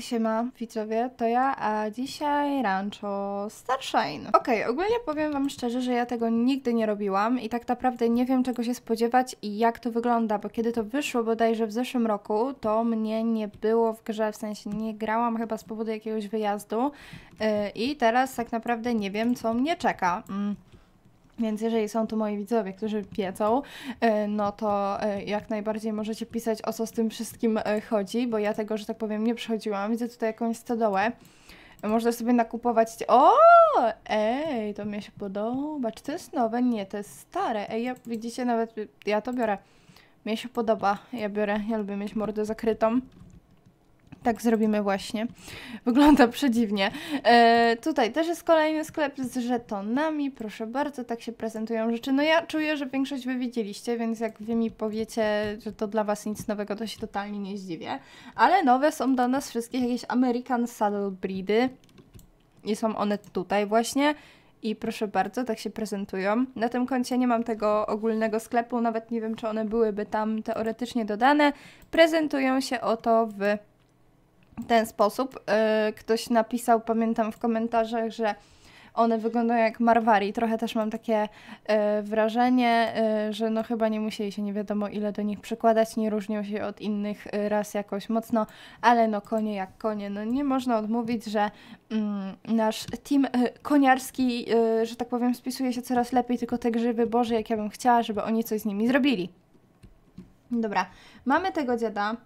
Siema, widzowie, to ja, a dzisiaj rancho Starshine. Okej, okay, ogólnie powiem wam szczerze, że ja tego nigdy nie robiłam i tak naprawdę nie wiem czego się spodziewać i jak to wygląda, bo kiedy to wyszło bodajże w zeszłym roku, to mnie nie było w grze, w sensie nie grałam chyba z powodu jakiegoś wyjazdu yy, i teraz tak naprawdę nie wiem co mnie czeka. Mm. Więc jeżeli są tu moi widzowie, którzy piecą, e, no to e, jak najbardziej możecie pisać o co z tym wszystkim e, chodzi, bo ja tego, że tak powiem, nie przychodziłam. Widzę tutaj jakąś stodołę. Można sobie nakupować. O! Ej, to mi się podoba. Czy to jest nowe? Nie, to jest stare. Ej, ja, widzicie, nawet ja to biorę. Mnie się podoba. Ja biorę, ja lubię mieć mordę zakrytą. Tak zrobimy właśnie. Wygląda przedziwnie. E, tutaj też jest kolejny sklep z żetonami. Proszę bardzo, tak się prezentują rzeczy. No ja czuję, że większość wy widzieliście, więc jak wy mi powiecie, że to dla was nic nowego, to się totalnie nie zdziwię. Ale nowe są dla nas wszystkich jakieś American Saddle Breedy. I są one tutaj właśnie. I proszę bardzo, tak się prezentują. Na tym koncie nie mam tego ogólnego sklepu, nawet nie wiem, czy one byłyby tam teoretycznie dodane. Prezentują się oto w ten sposób. Y, ktoś napisał, pamiętam w komentarzach, że one wyglądają jak marwari. Trochę też mam takie y, wrażenie, y, że no chyba nie musieli się nie wiadomo ile do nich przykładać, nie różnią się od innych ras jakoś mocno, ale no konie jak konie. No nie można odmówić, że mm, nasz team koniarski, że tak powiem, spisuje się coraz lepiej, tylko te grzyby, Boże, jak ja bym chciała, żeby oni coś z nimi zrobili. Dobra, mamy tego dziada.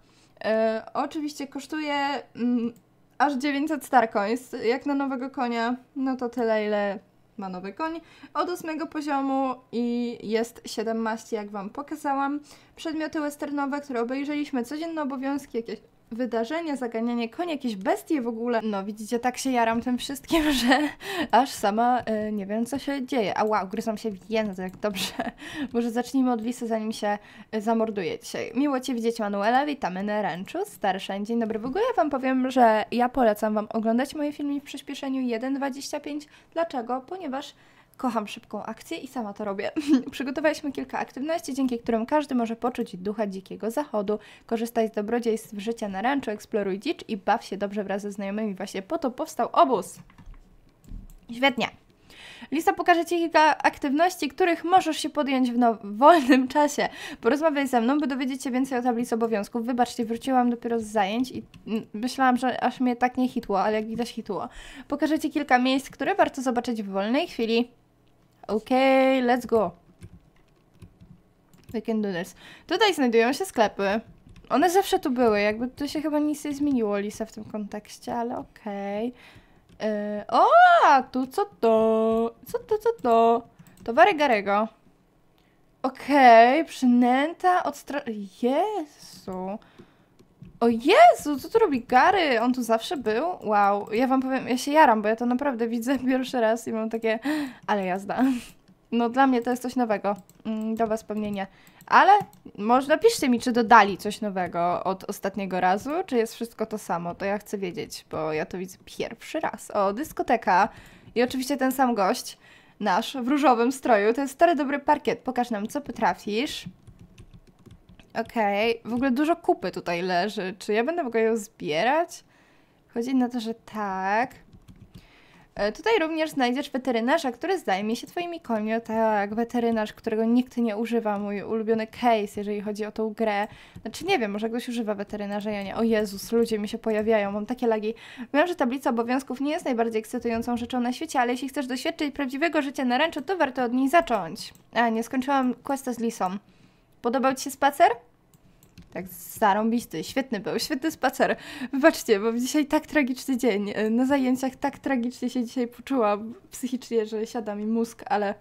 E, oczywiście kosztuje mm, aż 900 starcoins. Jak na nowego konia, no to tyle ile ma nowy koń. Od 8 poziomu i jest 7 jak Wam pokazałam. Przedmioty westernowe, które obejrzeliśmy, codzienne obowiązki, jakieś wydarzenia, zaganianie koni, jakieś bestie w ogóle. No widzicie, tak się jaram tym wszystkim, że aż sama y, nie wiem, co się dzieje. A wow, gryzam się w język, dobrze. Może zacznijmy od lisy, zanim się e, zamorduje dzisiaj. Miło Cię widzieć, Manuela, witamy na ranczu, starsza. Dzień dobry. W ogóle ja Wam powiem, że ja polecam Wam oglądać moje filmy w przyspieszeniu 1.25. Dlaczego? Ponieważ Kocham szybką akcję i sama to robię. Przygotowaliśmy kilka aktywności, dzięki którym każdy może poczuć ducha dzikiego zachodu, korzystać z dobrodziejstw życia na ranczu, eksploruj dzicz i baw się dobrze wraz ze znajomymi. Właśnie po to powstał obóz. Świetnie. Lisa pokaże Ci kilka aktywności, których możesz się podjąć w no wolnym czasie. Porozmawiaj ze mną, by dowiedzieć się więcej o tablicy obowiązków. Wybaczcie, wróciłam dopiero z zajęć i myślałam, że aż mnie tak nie hitło, ale jak widać hitło. Pokażę Ci kilka miejsc, które warto zobaczyć w wolnej chwili. Okay, let's go. We can do this. Tutaj znajdują się sklepy. One zawsze tu były, jakby tu się chyba nic nie zmieniło, Lisa, w tym kontekście, ale okej. Okay. Yy, o, tu co to? Co to, co to? Towary Garego. Okej, okay, przynęta od strony... Jezu. O Jezu, co tu robi Gary? On tu zawsze był? Wow, ja wam powiem, ja się jaram, bo ja to naprawdę widzę pierwszy raz i mam takie, ale jazda. No dla mnie to jest coś nowego, mm, do was pewnie nie. Ale może napiszcie mi, czy dodali coś nowego od ostatniego razu, czy jest wszystko to samo, to ja chcę wiedzieć, bo ja to widzę pierwszy raz. O, dyskoteka i oczywiście ten sam gość, nasz, w różowym stroju, to jest stary dobry parkiet, pokaż nam co potrafisz. Okej, okay. w ogóle dużo kupy tutaj leży. Czy ja będę mogła ją zbierać? Chodzi na to, że tak. E, tutaj również znajdziesz weterynarza, który zajmie się twoimi końmi. O tak, weterynarz, którego nikt nie używa. Mój ulubiony case, jeżeli chodzi o tą grę. Znaczy nie wiem, może ktoś używa weterynarza, ja nie. O Jezus, ludzie mi się pojawiają, mam takie lagi. Wiem, że tablica obowiązków nie jest najbardziej ekscytującą rzeczą na świecie, ale jeśli chcesz doświadczyć prawdziwego życia na ręczu, to warto od niej zacząć. A, nie skończyłam questa z Lisą. Podobał Ci się spacer? Tak, zarąbisty, świetny był, świetny spacer. Wybaczcie, bo dzisiaj tak tragiczny dzień. E, na zajęciach tak tragicznie się dzisiaj poczułam psychicznie, że siada mi mózg, ale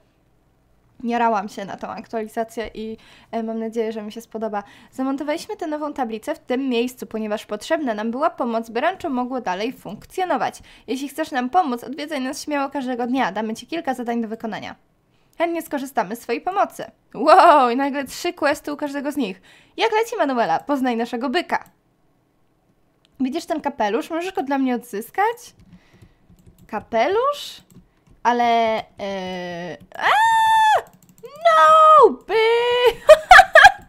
jarałam się na tą aktualizację i e, mam nadzieję, że mi się spodoba. Zamontowaliśmy tę nową tablicę w tym miejscu, ponieważ potrzebna nam była pomoc, by ranczo mogło dalej funkcjonować. Jeśli chcesz nam pomóc, odwiedzaj nas śmiało każdego dnia. Damy Ci kilka zadań do wykonania. Chętnie skorzystamy z swojej pomocy. Wow, i nagle trzy questy u każdego z nich. Jak leci, Manuela? Poznaj naszego byka. Widzisz ten kapelusz? Możesz go dla mnie odzyskać? Kapelusz? Ale... Yy... No! Byk!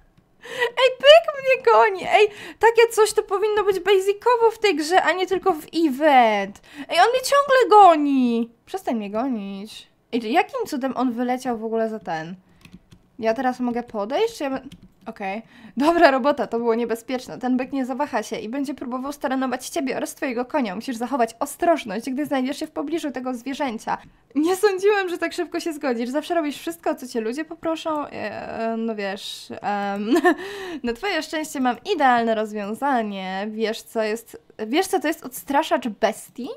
Ej, byk mnie goni! Ej, takie coś to powinno być basicowo w tej grze, a nie tylko w event. Ej, on mnie ciągle goni! Przestań mnie gonić. I jakim cudem on wyleciał w ogóle za ten? Ja teraz mogę podejść, czy ja... Okej. Okay. Dobra robota, to było niebezpieczne. Ten byk nie zawaha się i będzie próbował staranować ciebie oraz twojego konia. Musisz zachować ostrożność, gdy znajdziesz się w pobliżu tego zwierzęcia. Nie sądziłem, że tak szybko się zgodzisz. Zawsze robisz wszystko, co cię ludzie poproszą. Eee, no wiesz... Um, na twoje szczęście mam idealne rozwiązanie. Wiesz, co jest... Wiesz, co to jest odstraszacz bestii?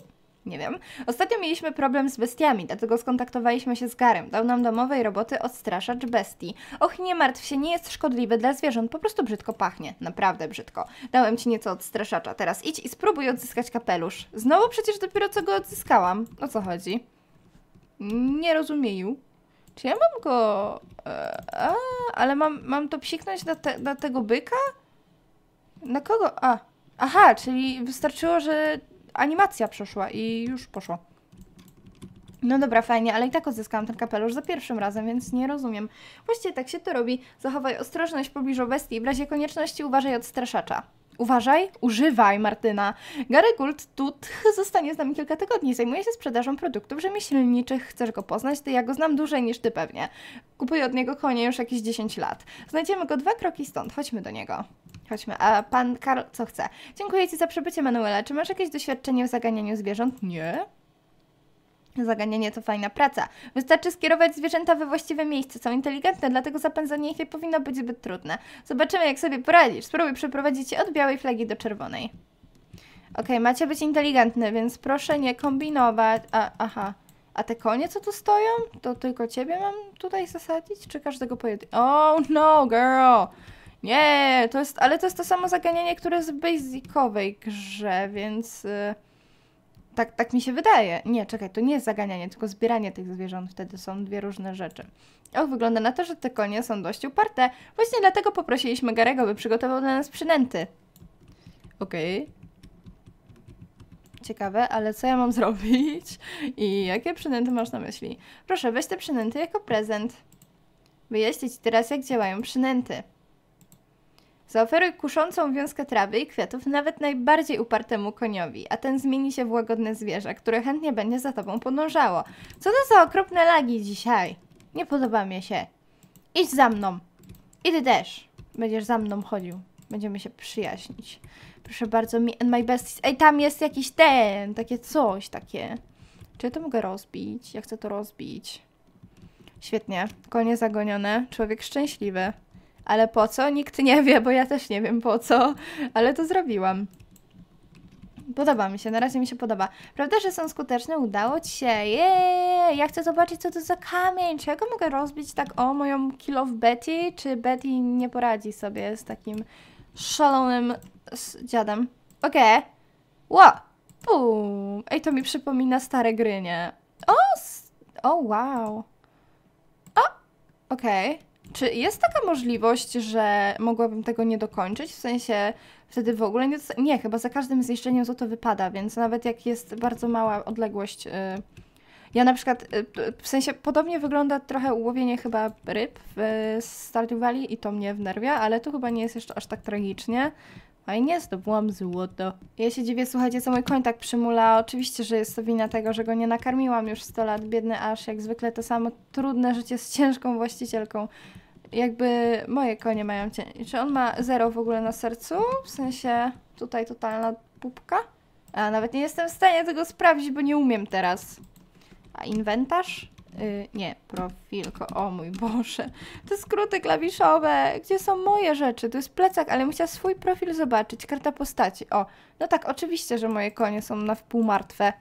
Nie wiem. Ostatnio mieliśmy problem z bestiami, dlatego skontaktowaliśmy się z Garem. Dał nam domowej roboty odstraszacz bestii. Och, nie martw się, nie jest szkodliwy dla zwierząt, po prostu brzydko pachnie. Naprawdę brzydko. Dałem ci nieco odstraszacza, teraz idź i spróbuj odzyskać kapelusz. Znowu przecież dopiero co go odzyskałam. O co chodzi? Nie rozumieju. Czy ja mam go... E, a, ale mam, mam to psiknąć na, te, na tego byka? Na kogo? A, Aha, czyli wystarczyło, że animacja przeszła i już poszło. No dobra, fajnie, ale i tak odzyskałam ten kapelusz za pierwszym razem, więc nie rozumiem. Właściwie tak się to robi. Zachowaj ostrożność w pobliżu bestii i w razie konieczności uważaj odstraszacza. Uważaj, używaj, Martyna. Gary Gould Tut zostanie z nami kilka tygodni. Zajmuje się sprzedażą produktów rzemieślniczych. Chcesz go poznać? Ty ja go znam dłużej niż ty pewnie. Kupuję od niego konie już jakieś 10 lat. Znajdziemy go dwa kroki stąd. Chodźmy do niego. Chodźmy. A pan Karl, co chce? Dziękuję ci za przybycie, Manuela. Czy masz jakieś doświadczenie w zaganianiu zwierząt? Nie. Zaganianie to fajna praca. Wystarczy skierować zwierzęta we właściwe miejsce. Są inteligentne, dlatego zapędzanie ich nie powinno być zbyt trudne. Zobaczymy, jak sobie poradzisz. Spróbuj przeprowadzić je od białej flagi do czerwonej. Okej, okay, macie być inteligentne, więc proszę nie kombinować. A, aha. A te konie, co tu stoją? To tylko ciebie mam tutaj zasadzić? Czy każdego pojedynku? Oh no, girl! Nie, to jest, ale to jest to samo zaganienie, które jest w basicowej grze, więc... Y, tak, tak mi się wydaje. Nie, czekaj, to nie jest zaganianie, tylko zbieranie tych zwierząt. Wtedy są dwie różne rzeczy. Och, wygląda na to, że te konie są dość uparte. Właśnie dlatego poprosiliśmy Garego, by przygotował dla nas przynęty. Okej. Okay. Ciekawe, ale co ja mam zrobić? I jakie przynęty masz na myśli? Proszę, weź te przynęty jako prezent. Wyjaśnię Ci teraz, jak działają przynęty. Zaoferuj kuszącą wiązkę trawy i kwiatów nawet najbardziej upartemu koniowi, a ten zmieni się w łagodne zwierzę, które chętnie będzie za tobą podążało. Co to za okropne lagi dzisiaj? Nie podoba mi się. Idź za mną. Idę też. Będziesz za mną chodził. Będziemy się przyjaźnić. Proszę bardzo, mi and my besties. Ej, tam jest jakiś ten, takie coś, takie. Czy ja to mogę rozbić? Ja chcę to rozbić. Świetnie. Konie zagonione. Człowiek szczęśliwy. Ale po co? Nikt nie wie, bo ja też nie wiem po co, ale to zrobiłam. Podoba mi się, na razie mi się podoba. Prawda, że są skuteczne? Udało Ci się. Jeee! Ja chcę zobaczyć, co to za kamień. Czy ja go mogę rozbić tak o moją Kill of Betty? Czy Betty nie poradzi sobie z takim szalonym z dziadem? Okej. Okay. Ło! Ej, to mi przypomina stare gry, nie? O! O, wow! O! Okej. Okay. Czy jest taka możliwość, że mogłabym tego nie dokończyć? W sensie wtedy w ogóle nie, nie chyba za każdym zniszczeniem złoto wypada, więc nawet jak jest bardzo mała odległość. Yy, ja na przykład, yy, w sensie podobnie wygląda trochę ułowienie chyba ryb w yy, Stardew Valley i to mnie wnerwia, ale tu chyba nie jest jeszcze aż tak tragicznie. Fajnie, zdobyłam złoto. Ja się dziwię, słuchajcie, co mój koń tak przymula. Oczywiście, że jest to wina tego, że go nie nakarmiłam już 100 lat. Biedny aż jak zwykle to samo trudne życie z ciężką właścicielką jakby moje konie mają cień. Czy on ma zero w ogóle na sercu? W sensie tutaj totalna pupka? A nawet nie jestem w stanie tego sprawdzić, bo nie umiem teraz. A inwentarz? Yy, nie, profilko, o mój Boże. Te skróty klawiszowe, gdzie są moje rzeczy? To jest plecak, ale musiał swój profil zobaczyć, karta postaci. O, no tak, oczywiście, że moje konie są na wpół martwe.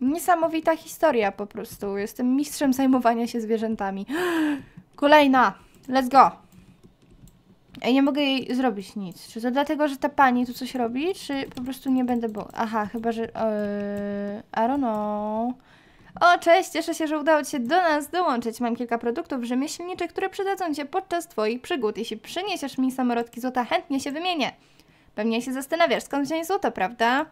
Niesamowita historia po prostu. Jestem mistrzem zajmowania się zwierzętami. Kolejna! Let's go. Ej, nie mogę jej zrobić nic. Czy to dlatego, że ta pani tu coś robi, czy po prostu nie będę bo... Aha, chyba, że... Yy, I don't know. O, cześć, cieszę się, że udało Ci się do nas dołączyć. Mam kilka produktów rzemieślniczych, które przydadzą cię podczas Twoich przygód. Jeśli przyniesiesz mi samorodki złota, chętnie się wymienię. Pewnie się zastanawiasz, skąd wziąć złoto, prawda?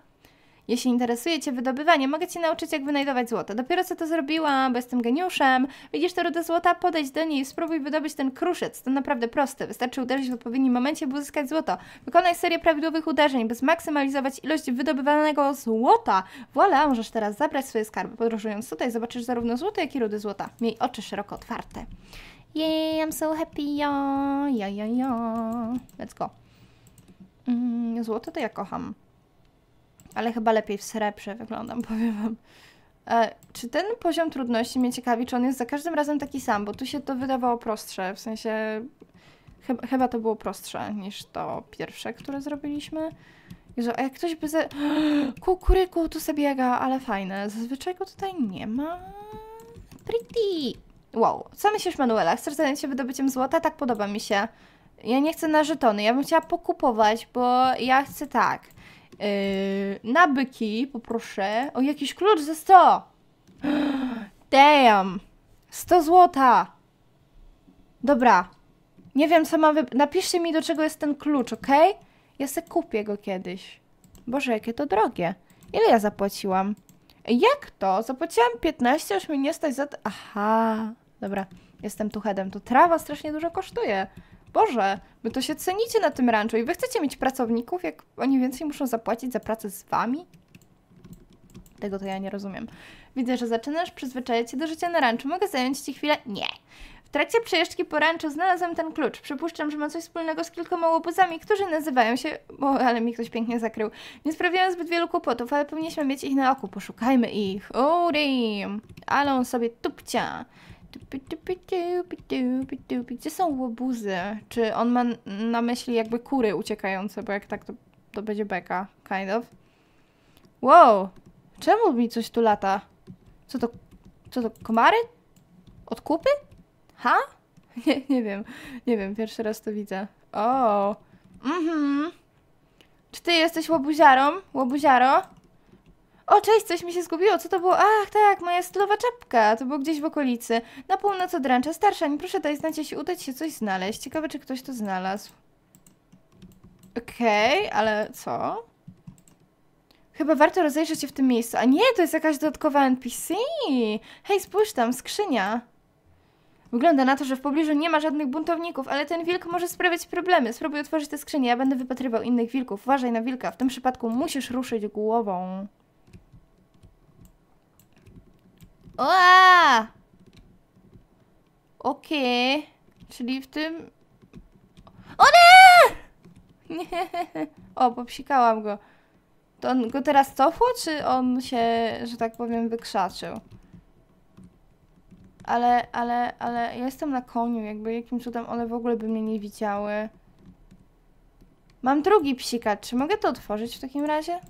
Jeśli interesuje Cię wydobywanie, mogę Cię nauczyć, jak wynajdować złoto. Dopiero co to zrobiłam, bo jestem geniuszem. Widzisz tę rudę złota? Podejdź do niej i spróbuj wydobyć ten kruszec. To naprawdę proste. Wystarczy uderzyć w odpowiednim momencie, by uzyskać złoto. Wykonaj serię prawidłowych uderzeń, by zmaksymalizować ilość wydobywanego złota. Wola, możesz teraz zabrać swoje skarby. Podróżując tutaj, zobaczysz zarówno złoto, jak i rudy złota. Miej oczy szeroko otwarte. Yay, I'm so happy, yo, yo, yo, yo. Let's go. Mm, złoto to ja kocham ale chyba lepiej w srebrze wyglądam, powiem wam. E, czy ten poziom trudności mnie ciekawi, czy on jest za każdym razem taki sam, bo tu się to wydawało prostsze, w sensie chyba, chyba to było prostsze niż to pierwsze, które zrobiliśmy. Jezu, a jak ktoś by ze... Kukuryku, tu sobie biega, ale fajne. Zazwyczaj go tutaj nie ma. Pretty! Wow, co myślisz Manuela? Chcesz zająć się wydobyciem złota? Tak podoba mi się. Ja nie chcę na żetony, ja bym chciała pokupować, bo ja chcę tak. Yy, nabyki poproszę o jakiś klucz za 100. Damn. 100 złota. Dobra. Nie wiem, co mam wy... Napiszcie mi, do czego jest ten klucz, ok? Ja se kupię go kiedyś. Boże, jakie to drogie. Ile ja zapłaciłam? Jak to? Zapłaciłam 15, aż mi nie stać za... Aha. Dobra. Jestem tu headem. To trawa strasznie dużo kosztuje. Boże, my to się cenicie na tym ranczu i wy chcecie mieć pracowników, jak oni więcej muszą zapłacić za pracę z wami? Tego to ja nie rozumiem. Widzę, że zaczynasz przyzwyczajać się do życia na ranczu. Mogę zająć ci chwilę? Nie. W trakcie przejeżdżki po ranczu znalazłem ten klucz. Przypuszczam, że ma coś wspólnego z kilkoma łobuzami, którzy nazywają się... Bo, ale mi ktoś pięknie zakrył. Nie sprawiają zbyt wielu kłopotów, ale powinniśmy mieć ich na oku. Poszukajmy ich. Urim! Ale on sobie tupcia. Gdzie są łobuzy? Czy on ma na myśli jakby kury uciekające, bo jak tak to, to będzie beka, kind of. Wow! Czemu mi coś tu lata? Co to, co to, komary? Odkupy? Ha? Nie, nie wiem, nie wiem, pierwszy raz to widzę. O, mhm. Czy ty jesteś łobuziarą? Łobuziaro? O, cześć, coś mi się zgubiło. Co to było? Ach, tak, moja stylowa czapka. To było gdzieś w okolicy. Na północ od rancha. Starsza, nie proszę daj znać, jeśli udać się coś znaleźć. Ciekawe, czy ktoś to znalazł. Okej, okay, ale co? Chyba warto rozejrzeć się w tym miejscu. A nie, to jest jakaś dodatkowa NPC. Hej, spójrz tam, skrzynia. Wygląda na to, że w pobliżu nie ma żadnych buntowników, ale ten wilk może sprawiać problemy. Spróbuj otworzyć tę skrzynię, ja będę wypatrywał innych wilków. Uważaj na wilka, w tym przypadku musisz ruszyć głową. Oa! Okej. Okay. Czyli w tym... O nie! Nie. O, popsikałam go. To on go teraz cofło, czy on się, że tak powiem, wykrzaczył? Ale, ale, ale ja jestem na koniu, jakby jakim cudem one w ogóle by mnie nie widziały. Mam drugi psika, czy mogę to otworzyć w takim razie?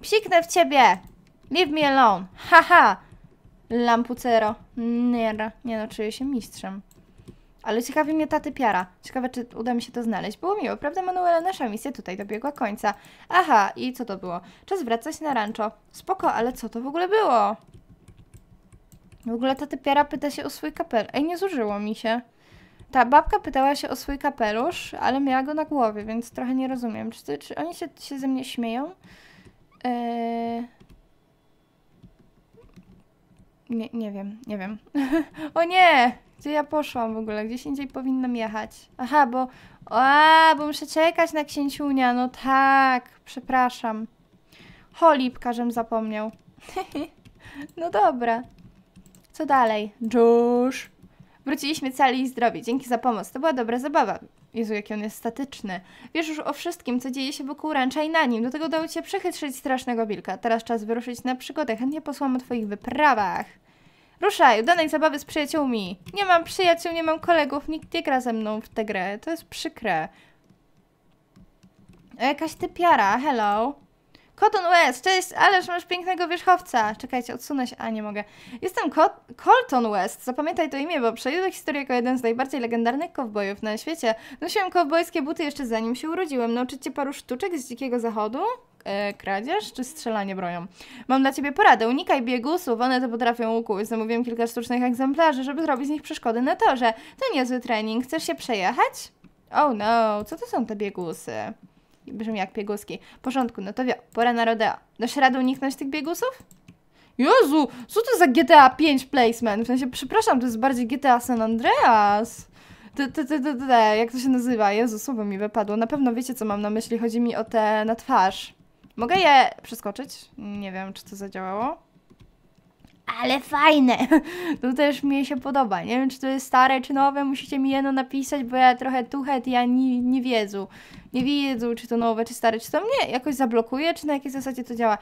Psiknę w ciebie! Leave me alone. Haha. Lampucero. Nie, nie no, czuję się mistrzem. Ale ciekawi mnie ta typiara. Ciekawe, czy uda mi się to znaleźć. Było miło, prawda, Manuela? Nasza misja tutaj dobiegła końca. Aha, i co to było? Czas wracać na rancho. Spoko, ale co to w ogóle było? W ogóle ta typiara pyta się o swój kapel. Ej, nie zużyło mi się. Ta babka pytała się o swój kapelusz, ale miała go na głowie, więc trochę nie rozumiem. Czy, czy oni się, się ze mnie śmieją? Eee, nie, nie wiem, nie wiem. o nie! Gdzie ja poszłam w ogóle? Gdzieś indziej powinnam jechać. Aha, bo... A, bo muszę czekać na księciunia. No tak, przepraszam. Holipka, żem zapomniał. no dobra. Co dalej? Josh. Wróciliśmy cali i zdrowi. Dzięki za pomoc. To była dobra zabawa. Jezu, jaki on jest statyczny. Wiesz już o wszystkim, co dzieje się wokół rancha i na nim. Do tego dało cię przechytrzyć strasznego wilka. Teraz czas wyruszyć na przygodę. Chętnie posłam o twoich wyprawach. Ruszaj, udanej zabawy z przyjaciółmi. Nie mam przyjaciół, nie mam kolegów, nikt nie gra ze mną w tę grę. To jest przykre. Jakaś typiara, hello. Cotton West, cześć, ależ masz pięknego wierzchowca. Czekajcie, odsunę się, a nie mogę. Jestem Co Colton West, zapamiętaj to imię, bo przejdę historię jako jeden z najbardziej legendarnych kowbojów na świecie. Nosiłem kowbojskie buty jeszcze zanim się urodziłem. Nauczyć cię paru sztuczek z dzikiego zachodu? E, kradzież czy strzelanie bronią? Mam dla ciebie poradę, unikaj biegusów, one to potrafią ukłuć. Zamówiłem kilka sztucznych egzemplarzy, żeby zrobić z nich przeszkody na torze. To niezły trening, chcesz się przejechać? Oh no, co to są te biegusy? brzmi jak pieguski. W porządku, no to wio, pora na rodeo. Dasz radę uniknąć tych biegusów? Jezu, co to za GTA 5 placement? W sensie, przepraszam, to jest bardziej GTA San Andreas. Te, te, te, te, te, jak to się nazywa? Jezu, słowo mi wypadło. Na pewno wiecie, co mam na myśli. Chodzi mi o te na twarz. Mogę je przeskoczyć? Nie wiem, czy to zadziałało ale fajne. To też mi się podoba. Nie wiem, czy to jest stare, czy nowe. Musicie mi jedno napisać, bo ja trochę tuchet, ja nie, nie wiedzą. Nie wiedzą, czy to nowe, czy stare, czy to mnie jakoś zablokuje, czy na jakiej zasadzie to działa.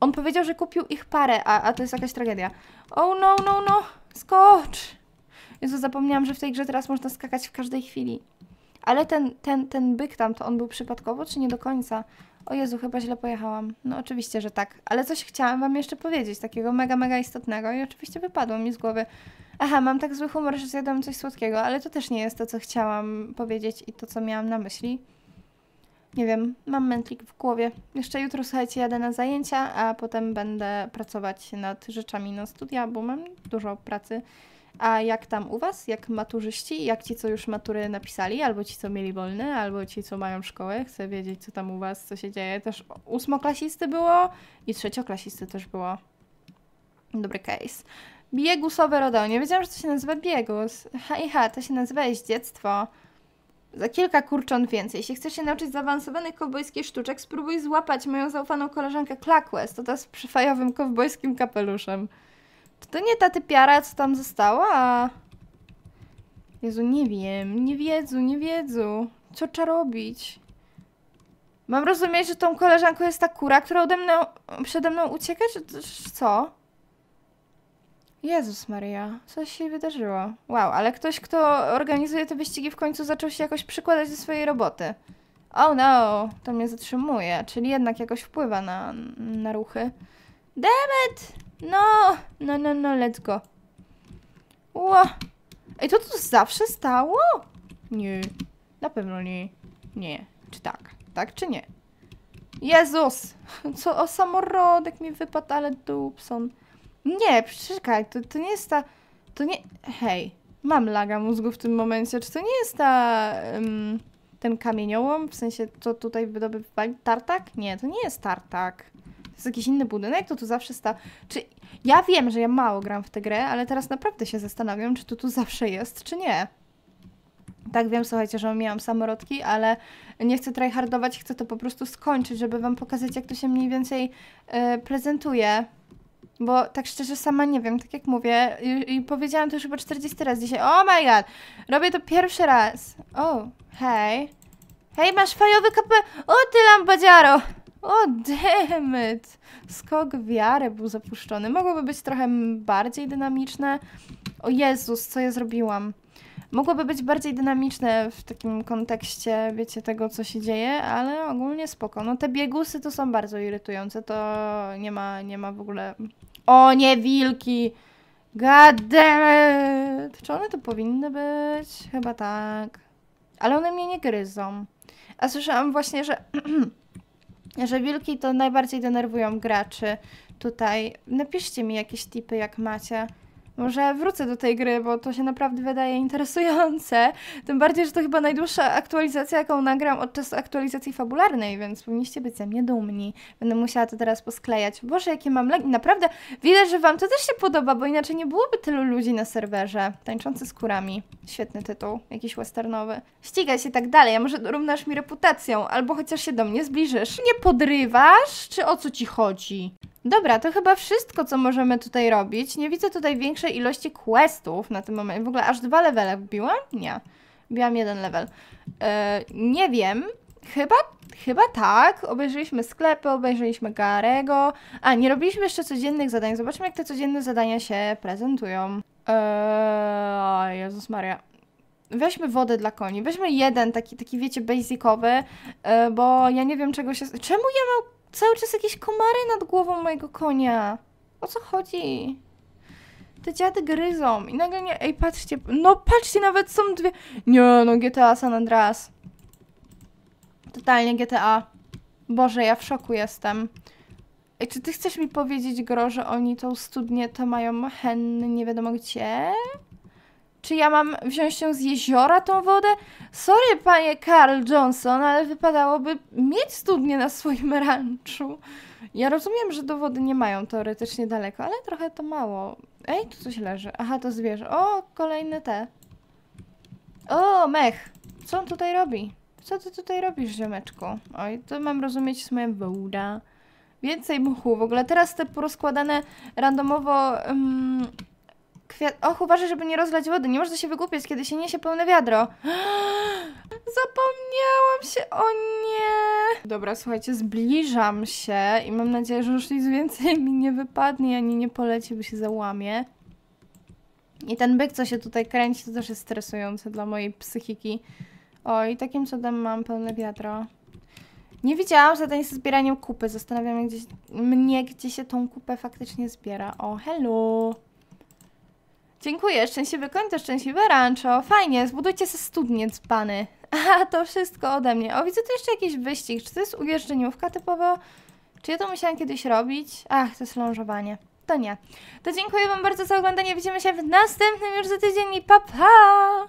On powiedział, że kupił ich parę, a, a to jest jakaś tragedia. Oh no, no, no, skocz! Jezu, zapomniałam, że w tej grze teraz można skakać w każdej chwili. Ale ten, ten, ten byk tam, to on był przypadkowo, czy nie do końca? O Jezu, chyba źle pojechałam. No oczywiście, że tak. Ale coś chciałam Wam jeszcze powiedzieć, takiego mega, mega istotnego i oczywiście wypadło mi z głowy. Aha, mam tak zły humor, że zjadłam coś słodkiego, ale to też nie jest to, co chciałam powiedzieć i to, co miałam na myśli. Nie wiem, mam mętlik w głowie. Jeszcze jutro, słuchajcie, jadę na zajęcia, a potem będę pracować nad rzeczami na studia, bo mam dużo pracy. A jak tam u Was, jak maturzyści, jak ci, co już matury napisali, albo ci, co mieli wolne, albo ci, co mają szkołę, chcę wiedzieć, co tam u Was, co się dzieje. Też ósmoklasisty było i trzecioklasisty też było. Dobry case. Biegusowe rodeo. Nie wiedziałam, że to się nazywa biegus. Ha to się nazywa dziectwo. Za kilka kurcząt więcej. Jeśli chcesz się nauczyć zaawansowanych kowbojskich sztuczek, spróbuj złapać moją zaufaną koleżankę Klakłes, to ta z przyfajowym kowbojskim kapeluszem to nie ta typiara, co tam została? Jezu, nie wiem, nie wiedzu, nie wiedzu. Co trzeba robić? Mam rozumieć, że tą koleżanką jest ta kura, która ode mną, przede mną ucieka, czy, czy co? Jezus Maria, co się wydarzyło? Wow, ale ktoś, kto organizuje te wyścigi w końcu zaczął się jakoś przykładać do swojej roboty. Oh no, to mnie zatrzymuje, czyli jednak jakoś wpływa na, na ruchy. Demet! No, no, no, no, let's go. Ło. Ej, to tu zawsze stało? Nie. Na pewno nie. Nie. Czy tak? Tak czy nie? Jezus! Co o samorodek mi wypadł, ale dupson. Nie, przeczekaj, to, to nie jest ta... To nie... Hej, mam laga mózgu w tym momencie. Czy to nie jest ta... Um, ten kamieniołom? W sensie, co tutaj wydobywali? Tartak? Nie, to nie jest tartak jest jakiś inny budynek, to tu zawsze sta... Czy... Ja wiem, że ja mało gram w tę grę, ale teraz naprawdę się zastanawiam, czy to tu zawsze jest, czy nie. Tak, wiem, słuchajcie, że miałam samorodki, ale nie chcę tryhardować, chcę to po prostu skończyć, żeby wam pokazać, jak to się mniej więcej yy, prezentuje. Bo tak szczerze sama nie wiem, tak jak mówię, i, i powiedziałam to już chyba 40 razy dzisiaj. Oh my god! Robię to pierwszy raz. O, oh, hej. Hej, masz fajowy kapel... O, ty lambadziaro! O, demet! Skok wiary był zapuszczony. Mogłoby być trochę bardziej dynamiczne. O Jezus, co ja zrobiłam? Mogłoby być bardziej dynamiczne w takim kontekście, wiecie, tego, co się dzieje, ale ogólnie spoko. No te biegusy to są bardzo irytujące, to nie ma, nie ma w ogóle... O nie, wilki! God damn it! Czy one to powinny być? Chyba tak. Ale one mnie nie gryzą. A słyszałam właśnie, że... że wilki to najbardziej denerwują graczy tutaj. Napiszcie mi jakieś tipy, jak macie. Może wrócę do tej gry, bo to się naprawdę wydaje interesujące. Tym bardziej, że to chyba najdłuższa aktualizacja, jaką nagram od czasu aktualizacji fabularnej, więc powinniście być ze mnie dumni. Będę musiała to teraz posklejać. Boże, jakie mam lagi. Naprawdę widać, że Wam to też się podoba, bo inaczej nie byłoby tylu ludzi na serwerze. Tańczący z kurami. Świetny tytuł. Jakiś westernowy. Ścigaj się tak dalej, a może równasz mi reputacją, albo chociaż się do mnie zbliżysz. Nie podrywasz? Czy o co ci chodzi? Dobra, to chyba wszystko, co możemy tutaj robić. Nie widzę tutaj większej ilości questów na tym momencie. W ogóle aż dwa levele wbiłam? Nie. Wbiłam jeden level. Yy, nie wiem. Chyba, chyba tak. Obejrzeliśmy sklepy, obejrzeliśmy Garego. A, nie robiliśmy jeszcze codziennych zadań. Zobaczmy, jak te codzienne zadania się prezentują. Eee, Jezus Maria weźmy wodę dla koni, weźmy jeden taki, taki wiecie, basicowy, e, bo ja nie wiem czego się... Czemu ja mam Cały czas jakieś komary nad głową mojego konia. O co chodzi? Te dziady gryzą i nagle nie... Ej, patrzcie, no patrzcie, nawet są dwie... Nie, no GTA San Andreas. Totalnie GTA. Boże, ja w szoku jestem. Ej, czy ty chcesz mi powiedzieć, Gro, że oni tą studnię to mają hen nie wiadomo gdzie? Czy ja mam wziąć się z jeziora tą wodę? Sorry, panie Carl Johnson, ale wypadałoby mieć studnię na swoim ranczu. Ja rozumiem, że do wody nie mają teoretycznie daleko, ale trochę to mało. Ej, tu coś leży. Aha, to zwierzę. O, kolejne te. O, mech. Co on tutaj robi? Co ty tutaj robisz, ziomeczku? Oj, to mam rozumieć z moją woda. Więcej muchu. W ogóle teraz te porozkładane randomowo... Um, kwiat... Och, uważaj, żeby nie rozlać wody. Nie można się wygłupiać, kiedy się niesie pełne wiadro. Zapomniałam się, o nie! Dobra, słuchajcie, zbliżam się i mam nadzieję, że już nic więcej mi nie wypadnie, ani nie poleci, by się załamie. I ten byk, co się tutaj kręci, to też jest stresujące dla mojej psychiki. O, i takim cudem mam pełne wiadro. Nie widziałam zadań jest zbieraniem kupy. Zastanawiam się gdzieś, mnie, gdzie się tą kupę faktycznie zbiera. O, hello! Dziękuję, szczęśliwy koń szczęśliwe rancho. Fajnie, zbudujcie sobie studnie dzbany. A to wszystko ode mnie. O, widzę tu jeszcze jakiś wyścig. Czy to jest ujeżdżeniówka typowo? Czy ja to musiałam kiedyś robić? Ach, to jest lążowanie. To nie. To dziękuję Wam bardzo za oglądanie. Widzimy się w następnym już za tydzień i pa, pa!